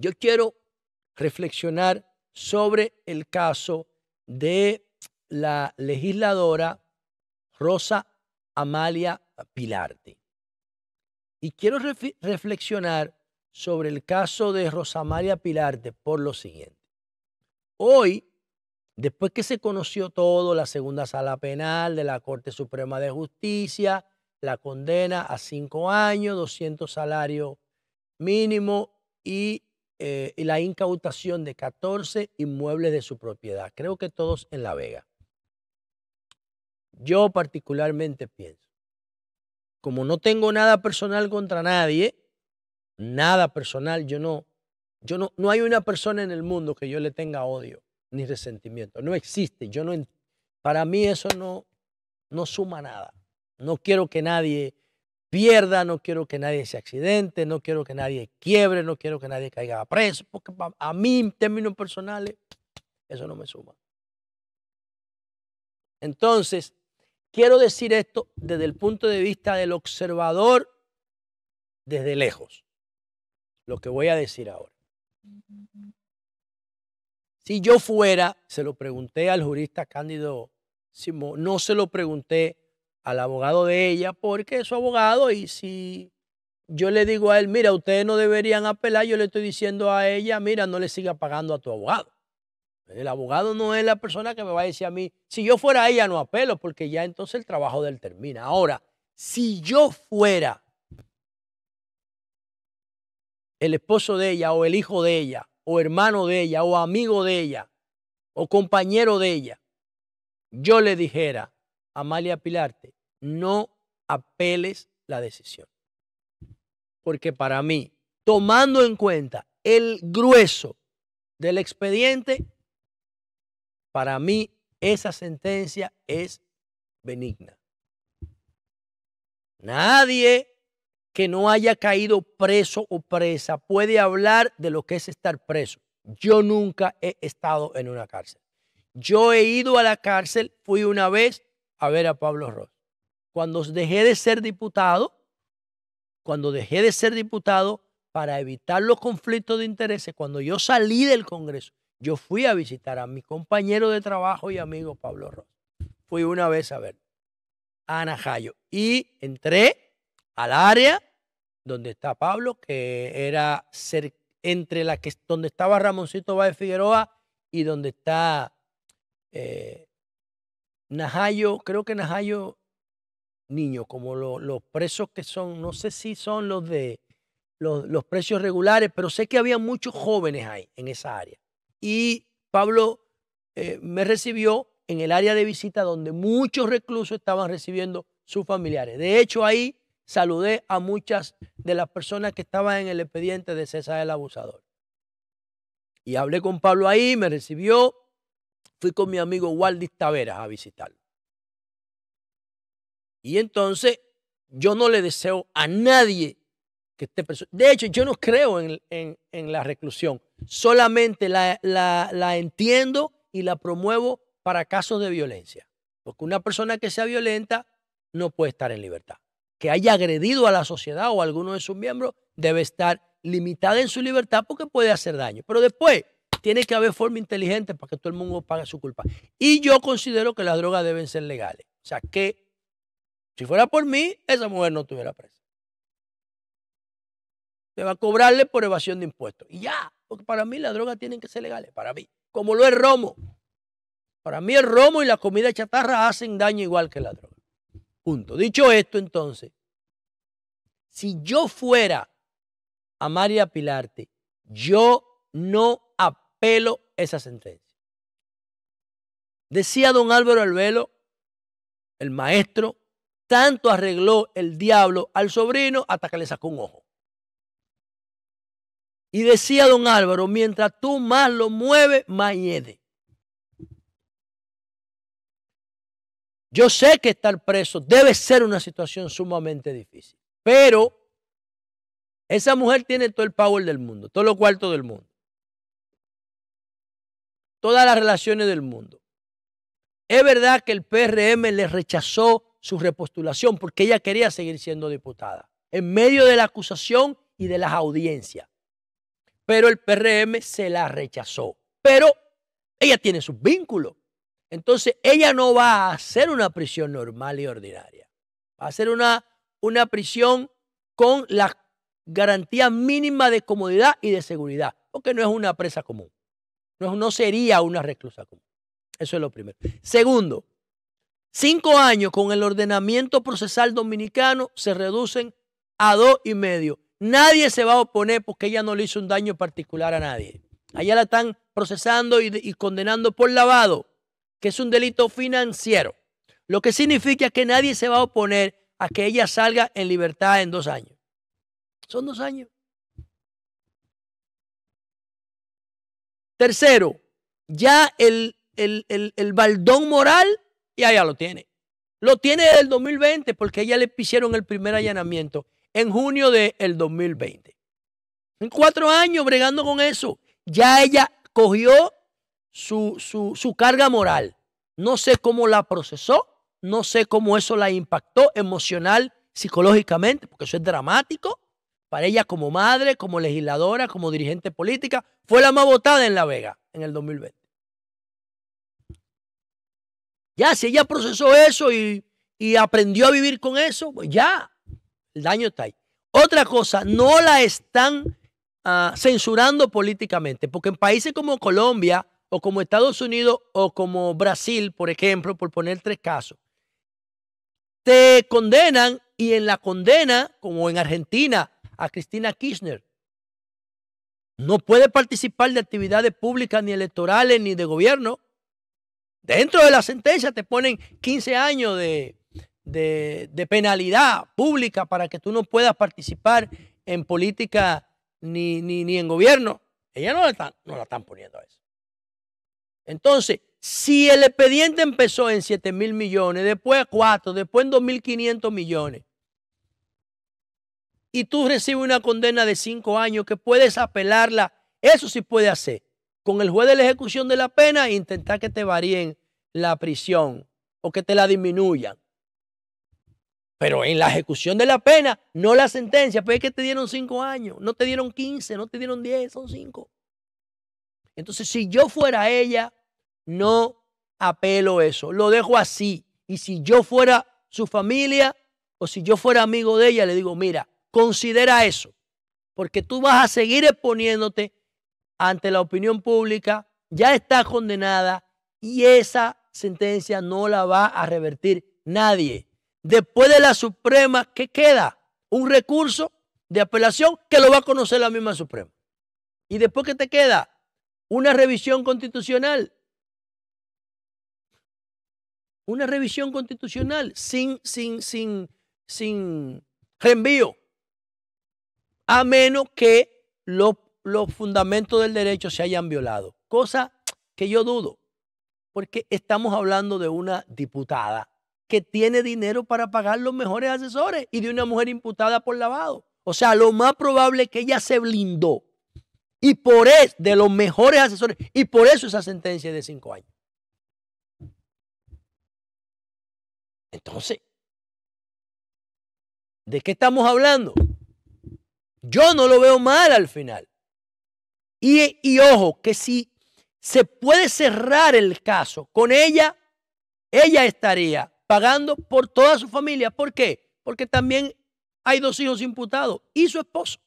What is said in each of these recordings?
Yo quiero reflexionar sobre el caso de la legisladora Rosa Amalia Pilarte. Y quiero reflexionar sobre el caso de Rosa Amalia Pilarte por lo siguiente. Hoy, después que se conoció todo, la segunda sala penal de la Corte Suprema de Justicia, la condena a cinco años, 200 salarios mínimo y eh, y la incautación de 14 inmuebles de su propiedad, creo que todos en La Vega. Yo particularmente pienso, como no tengo nada personal contra nadie, nada personal, yo no, yo no, no hay una persona en el mundo que yo le tenga odio ni resentimiento, no existe, yo no, para mí eso no, no suma nada. No quiero que nadie pierda, no quiero que nadie se accidente, no quiero que nadie quiebre, no quiero que nadie caiga a preso, porque a mí, en términos personales, eso no me suma. Entonces, quiero decir esto desde el punto de vista del observador desde lejos, lo que voy a decir ahora. Si yo fuera, se lo pregunté al jurista Cándido Simón, no se lo pregunté al abogado de ella porque es su abogado y si yo le digo a él, mira, ustedes no deberían apelar, yo le estoy diciendo a ella, mira, no le siga pagando a tu abogado. El abogado no es la persona que me va a decir a mí, si yo fuera ella no apelo porque ya entonces el trabajo del termina. Ahora, si yo fuera el esposo de ella o el hijo de ella o hermano de ella o amigo de ella o compañero de ella, yo le dijera, Amalia Pilarte, no apeles la decisión. Porque para mí, tomando en cuenta el grueso del expediente, para mí esa sentencia es benigna. Nadie que no haya caído preso o presa puede hablar de lo que es estar preso. Yo nunca he estado en una cárcel. Yo he ido a la cárcel, fui una vez a ver a Pablo Ross. Cuando dejé de ser diputado, cuando dejé de ser diputado para evitar los conflictos de intereses, cuando yo salí del Congreso, yo fui a visitar a mi compañero de trabajo y amigo Pablo Ross. Fui una vez a ver a Anajayo y entré al área donde está Pablo, que era entre la que donde estaba Ramoncito Valle Figueroa y donde está eh, Najayo, creo que Najayo, niño, como los presos que son, no sé si son los de los, precios regulares, pero sé que había muchos jóvenes ahí en esa área. Y Pablo eh, me recibió en el área de visita donde muchos reclusos estaban recibiendo sus familiares. De hecho, ahí saludé a muchas de las personas que estaban en el expediente de César el Abusador. Y hablé con Pablo ahí, me recibió, fui con mi amigo Waldis Taveras a visitarlo. Y entonces yo no le deseo a nadie que esté preso. De hecho, yo no creo en, la reclusión. Solamente la, la entiendo y la promuevo para casos de violencia. Porque una persona que sea violenta no puede estar en libertad. Que haya agredido a la sociedad o a alguno de sus miembros debe estar limitada en su libertad porque puede hacer daño. Pero después, tiene que haber forma inteligente para que todo el mundo pague su culpa. Y yo considero que las drogas deben ser legales. O sea, que si fuera por mí, esa mujer no estuviera presa. Se va a cobrarle por evasión de impuestos. Y ya, porque para mí las drogas tienen que ser legales, para mí. Como lo es romo. Para mí el romo y la comida chatarra hacen daño igual que la droga. Punto. Dicho esto, entonces, si yo fuera a María Pilarte, yo no pelo esa sentencia. Decía don Álvaro Albelo, el maestro, tanto arregló el diablo al sobrino hasta que le sacó un ojo. Y decía don Álvaro, mientras tú más lo mueves, más hiede. Yo sé que estar preso debe ser una situación sumamente difícil, pero esa mujer tiene todo el power del mundo, todo lo cuarto del mundo todas las relaciones del mundo. Es verdad que el PRM le rechazó su repostulación porque ella quería seguir siendo diputada, en medio de la acusación y de las audiencias. Pero el PRM se la rechazó. Pero ella tiene sus vínculos. Entonces ella no va a hacer una prisión normal y ordinaria. Va a ser una, una prisión con la garantía mínima de comodidad y de seguridad, porque no es una presa común. No, sería una reclusa común. Eso es lo primero. Segundo, cinco años con el ordenamiento procesal dominicano se reducen a dos y medio. Nadie se va a oponer porque ella no le hizo un daño particular a nadie. Allá la están procesando y, condenando por lavado, que es un delito financiero. Lo que significa que nadie se va a oponer a que ella salga en libertad en dos años. Son dos años. Tercero, ya el, baldón moral ya, ya lo tiene. Lo tiene desde el 2020 porque ya le hicieron el primer allanamiento en junio del 2020. En cuatro años bregando con eso, ya ella cogió su, su carga moral. No sé cómo la procesó, no sé cómo eso la impactó emocional, psicológicamente, porque eso es dramático, para ella como madre, como legisladora, como dirigente política, fue la más votada en La Vega en el 2020. Ya, si ella procesó eso y, aprendió a vivir con eso, pues ya, el daño está ahí. Otra cosa, no la están ah, censurando políticamente, porque en países como Colombia o como Estados Unidos o como Brasil, por ejemplo, por poner tres casos, te condenan y en la condena, como en Argentina, a Cristina Kirchner. No puede participar de actividades públicas, ni electorales, ni de gobierno. Dentro de la sentencia te ponen 15 años de, penalidad pública para que tú no puedas participar en política ni, ni, ni en gobierno. Ella no la, están, no la están poniendo a eso. Entonces, si el expediente empezó en 7 mil millones, después a 4, después en 2.500 millones, y tú recibes una condena de cinco años que puedes apelarla, eso sí puede hacer. Con el juez de la ejecución de la pena, intentar que te varíen la prisión o que te la disminuyan. Pero en la ejecución de la pena, no la sentencia, pues es que te dieron cinco años, no te dieron 15, no te dieron diez, son cinco. Entonces, si yo fuera ella, no apelo eso, lo dejo así. Y si yo fuera su familia o si yo fuera amigo de ella, le digo, mira, Considera eso, porque tú vas a seguir exponiéndote ante la opinión pública, ya está condenada y esa sentencia no la va a revertir nadie. Después de la Suprema, ¿qué queda? Un recurso de apelación que lo va a conocer la misma Suprema. ¿Y después qué te queda? Una revisión constitucional. Una revisión constitucional sin, sin, sin, sin reenvío a menos que los, fundamentos del derecho se hayan violado, cosa que yo dudo, porque estamos hablando de una diputada que tiene dinero para pagar los mejores asesores y de una mujer imputada por lavado. O sea, lo más probable es que ella se blindó y por eso, de los mejores asesores, y por eso esa sentencia de cinco años. Entonces, ¿de qué estamos hablando? Yo no lo veo mal al final. Y, ojo, que si se puede cerrar el caso con ella, ella estaría pagando por toda su familia. ¿Por qué? Porque también hay dos hijos imputados y su esposo.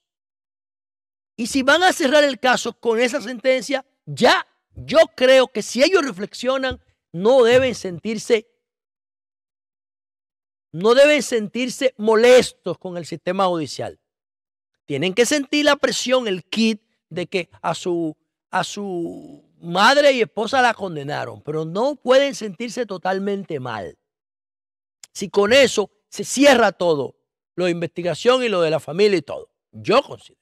Y si van a cerrar el caso con esa sentencia, ya yo creo que si ellos reflexionan, no deben sentirse no deben sentirse molestos con el sistema judicial. Tienen que sentir la presión, el kit de que a su, a su madre y esposa la condenaron, pero no pueden sentirse totalmente mal. Si con eso se cierra todo, lo de investigación y lo de la familia y todo, yo considero.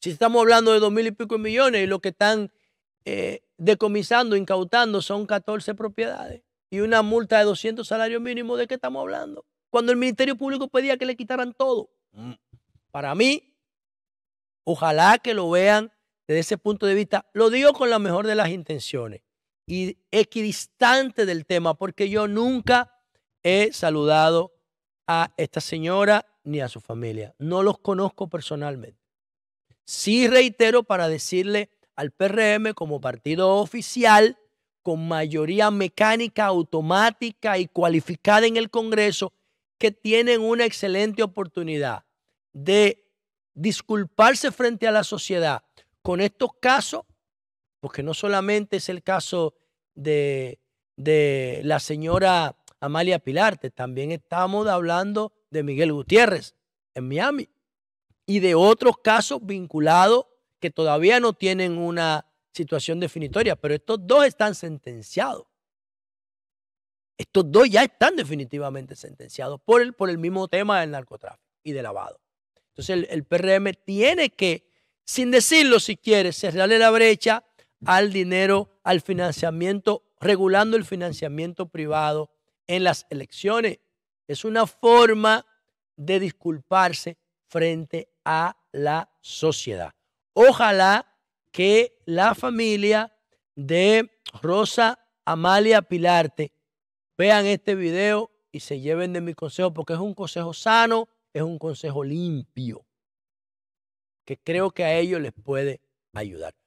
Si estamos hablando de dos mil y pico millones y lo que están eh, decomisando, incautando son 14 propiedades y una multa de 200 salarios mínimos, ¿de qué estamos hablando? Cuando el Ministerio Público pedía que le quitaran todo. Para mí, ojalá que lo vean desde ese punto de vista. Lo digo con la mejor de las intenciones y equidistante del tema, porque yo nunca he saludado a esta señora ni a su familia. No los conozco personalmente. Sí reitero para decirle al PRM como partido oficial, con mayoría mecánica, automática y cualificada en el Congreso, que tienen una excelente oportunidad de disculparse frente a la sociedad con estos casos, porque no solamente es el caso de, de la señora Amalia Pilarte, también estamos hablando de Miguel Gutiérrez en Miami y de otros casos vinculados que todavía no tienen una situación definitoria, pero estos dos están sentenciados. Estos dos ya están definitivamente sentenciados por el, por el mismo tema del narcotráfico y del lavado. Entonces el, PRM tiene que, sin decirlo si quiere, cerrarle la brecha al dinero, al financiamiento, regulando el financiamiento privado en las elecciones. Es una forma de disculparse frente a la sociedad. Ojalá que la familia de Rosa Amalia Pilarte vean este video y se lleven de mi consejo porque es un consejo sano, es un consejo limpio que creo que a ellos les puede ayudar.